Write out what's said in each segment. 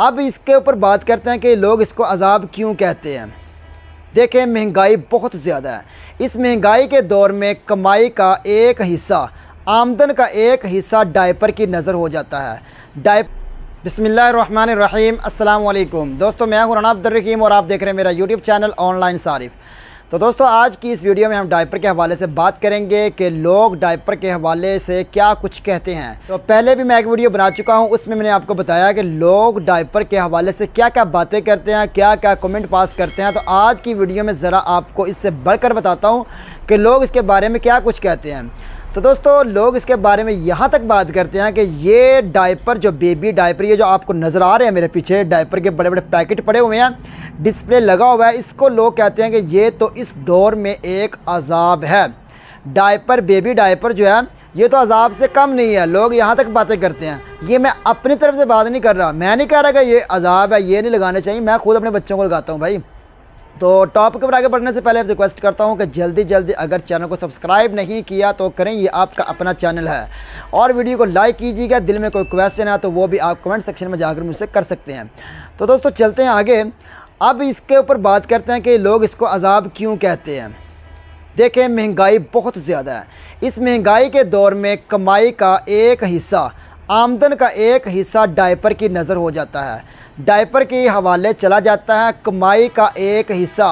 अब इसके ऊपर बात करते हैं कि लोग इसको अजाब क्यों कहते हैं देखें महंगाई बहुत ज़्यादा है इस महंगाई के दौर में कमाई का एक हिस्सा आमदन का एक हिस्सा डायपर की नज़र हो जाता है डायप बसमिल्लर अल्लाम दोस्तों मैं हूँ राना अब्दुलरकीम और आप देख रहे हैं मेरा यूट्यूब चैनल ऑनलाइन सारिफ़ तो दोस्तों आज की इस वीडियो में हम डायपर के हवाले से बात करेंगे कि लोग डायपर के हवाले से क्या कुछ कहते हैं तो पहले भी मैं एक वीडियो बना चुका हूं उसमें मैंने आपको बताया कि लोग डायपर के हवाले से क्या क्या बातें करते हैं क्या क्या कमेंट पास करते हैं तो आज की वीडियो में ज़रा आपको इससे बढ़कर बताता हूँ कि लोग इसके बारे में क्या कुछ कहते हैं तो दोस्तों लोग इसके बारे में यहाँ तक बात करते हैं कि ये डायपर जो बेबी डायपर ये जो आपको नज़र आ रहे हैं मेरे पीछे डायपर के बड़े बड़े पैकेट पड़े हुए हैं डिस्प्ले लगा हुआ है इसको लोग कहते हैं कि ये तो इस दौर में एक अजाब है डायपर बेबी डायपर जो है ये तो अजाब से कम नहीं है लोग यहाँ तक बातें करते हैं ये मैं अपनी तरफ से बात नहीं कर रहा मैं नहीं कह रहा कि ये अजाब है ये नहीं लगाने चाहिए मैं खुद अपने बच्चों को लगाता हूँ भाई तो टॉपिक पर आगे बढ़ने से पहले रिक्वेस्ट करता हूँ कि जल्दी जल्दी अगर चैनल को सब्सक्राइब नहीं किया तो करें ये आपका अपना चैनल है और वीडियो को लाइक कीजिएगा दिल में कोई क्वेश्चन है तो वो भी आप कमेंट सेक्शन में जाकर मुझसे कर सकते हैं तो दोस्तों चलते हैं आगे अब इसके ऊपर बात करते हैं कि लोग इसको अजाब क्यों कहते हैं देखें महंगाई बहुत ज़्यादा है इस महंगाई के दौर में कमाई का एक हिस्सा आमदन का एक हिस्सा डायपर की नज़र हो जाता है डायपर के हवाले चला जाता है कमाई का एक हिस्सा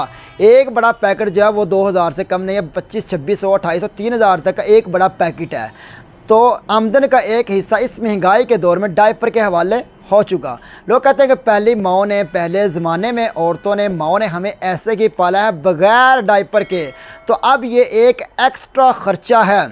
एक बड़ा पैकेट जो है वो 2000 से कम नहीं है 25, 2600, 2800, 3000 तक का एक बड़ा पैकेट है तो आमदन का एक हिस्सा इस महंगाई के दौर में डायपर के हवाले हो चुका लोग कहते हैं कि पहली माओ ने पहले ज़माने में औरतों ने माओ ने हमें ऐसे ही पाला है बगैर डाइपर के तो अब ये एक एक्स्ट्रा ख़र्चा है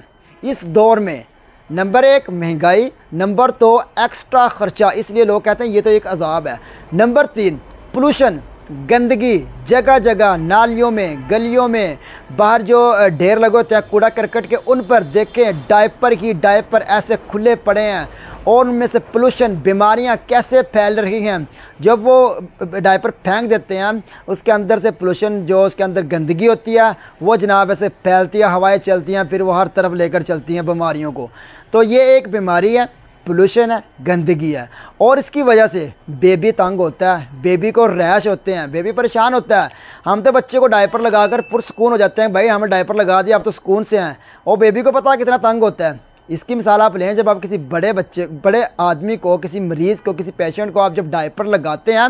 इस दौर में नंबर एक महंगाई नंबर दो तो एक्स्ट्रा ख़र्चा इसलिए लोग कहते हैं ये तो एक अजाब है नंबर तीन पोलूशन गंदगी जगह जगह नालियों में गलियों में बाहर जो ढेर लगे होते हैं कूड़ा करकट के उन पर देखें डायपर की डायपर ऐसे खुले पड़े हैं और उनमें से पोल्यूशन बीमारियां कैसे फैल रही हैं जब वो डायपर फेंक देते हैं उसके अंदर से पोल्यूशन जो उसके अंदर गंदगी होती है वो जनाब ऐसे फैलती है हवाएँ चलती हैं फिर वो हर तरफ लेकर चलती हैं बीमारियों को तो ये एक बीमारी है पोल्यूशन है गंदगी है और इसकी वजह से बेबी तंग होता है बेबी को रैश होते हैं बेबी परेशान होता है हम तो बच्चे को डायपर लगा कर पुरसकून हो जाते हैं भाई हमें डायपर लगा दिया आप तो सुकून से हैं और बेबी को पता कितना तंग होता है इसकी मिसाल आप लें जब आप किसी बड़े बच्चे बड़े आदमी को किसी मरीज़ को किसी पेशेंट को आप जब डायपर लगाते हैं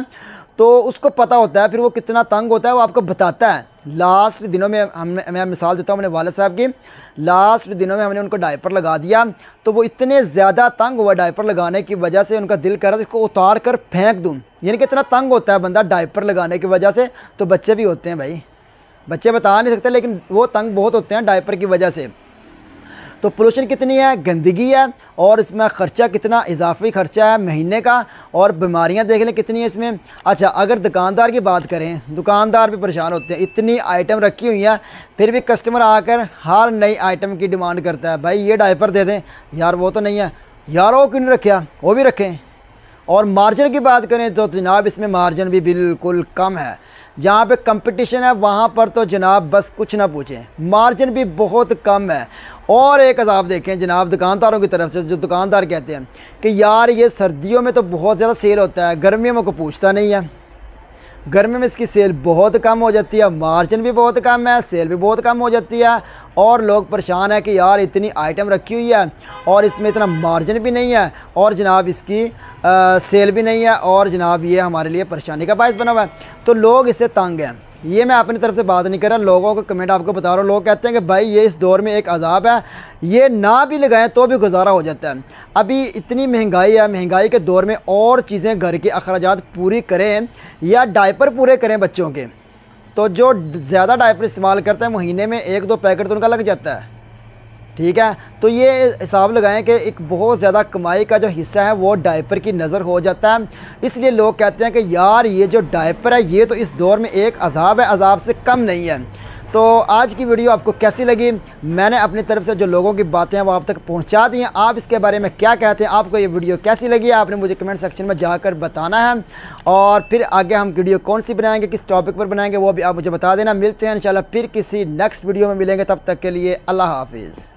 तो उसको पता होता है फिर वो कितना तंग होता है वो आपको बताता है लास्ट दिनों में हमने मैं मिसाल देता हूँ अपने वाले साहब की लास्ट दिनों में हमने उनको डायपर लगा दिया तो वो इतने ज़्यादा तंग हुआ डायपर लगाने की वजह से उनका दिल कर रहा था इसको उतार कर फेंक दूँ यानी कि इतना तंग होता है बंदा डायपर लगाने की वजह से तो बच्चे भी होते हैं भाई बच्चे बता नहीं सकते लेकिन वो तंग बहुत होते हैं डायपर की वजह से तो पोलूशन कितनी है गंदगी है और इसमें ख़र्चा कितना इजाफी ख़र्चा है महीने का और बीमारियां देख लें कितनी है इसमें अच्छा अगर दुकानदार की बात करें दुकानदार भी परेशान होते हैं इतनी आइटम रखी हुई हैं फिर भी कस्टमर आकर हर नई आइटम की डिमांड करता है भाई ये डाइपर दे दें यार वो तो नहीं है यार वो क्यों नहीं रखे वो भी रखें और मार्जिन की बात करें तो जनाब इसमें मार्जिन भी बिल्कुल कम है जहाँ पे कंपटीशन है वहाँ पर तो जनाब बस कुछ ना पूछें मार्जिन भी बहुत कम है और एक अजाब देखें जनाब दुकानदारों की तरफ से जो दुकानदार कहते हैं कि यार ये सर्दियों में तो बहुत ज़्यादा सेल होता है गर्मियों में को पूछता नहीं है गर्मी में इसकी सेल बहुत कम हो जाती है मार्जिन भी बहुत कम है सेल भी बहुत कम हो जाती है और लोग परेशान है कि यार इतनी आइटम रखी हुई है और इसमें इतना मार्जिन भी नहीं है और जनाब इसकी आ, सेल भी नहीं है और जनाब ये हमारे लिए परेशानी का बायस बना हुआ है तो लोग इससे तंग हैं ये मैं अपनी तरफ से बात नहीं कर रहा लोगों का कमेंट आपको बता रहा हूँ लोग कहते हैं कि भाई ये इस दौर में एक अजाब है ये ना भी लगाएं तो भी गुजारा हो जाता है अभी इतनी महंगाई है महंगाई के दौर में और चीज़ें घर के अखराज पूरी करें या डायपर पूरे करें बच्चों के तो जो ज़्यादा डायपर इस्तेमाल करते हैं महीने में एक दो पैकेट तो उनका लग जाता है ठीक है तो ये हिसाब लगाएं कि एक बहुत ज़्यादा कमाई का जो हिस्सा है वो डायपर की नज़र हो जाता है इसलिए लोग कहते हैं कि यार ये जो डायपर है ये तो इस दौर में एक अजाब है अजाब से कम नहीं है तो आज की वीडियो आपको कैसी लगी मैंने अपनी तरफ से जो लोगों की बातें हैं वो आप तक पहुंचा दी हैं आप इसके बारे में क्या कहते हैं आपको ये वीडियो कैसी लगी आपने मुझे कमेंट सेक्शन में जाकर बताना है और फिर आगे हम वीडियो कौन सी बनाएंगे किस टॉपिक पर बनाएंगे वो भी आप मुझे बता देना मिलते हैं इन फिर किसी नेक्स्ट वीडियो में मिलेंगे तब तक के लिए अल्लाह हाफिज़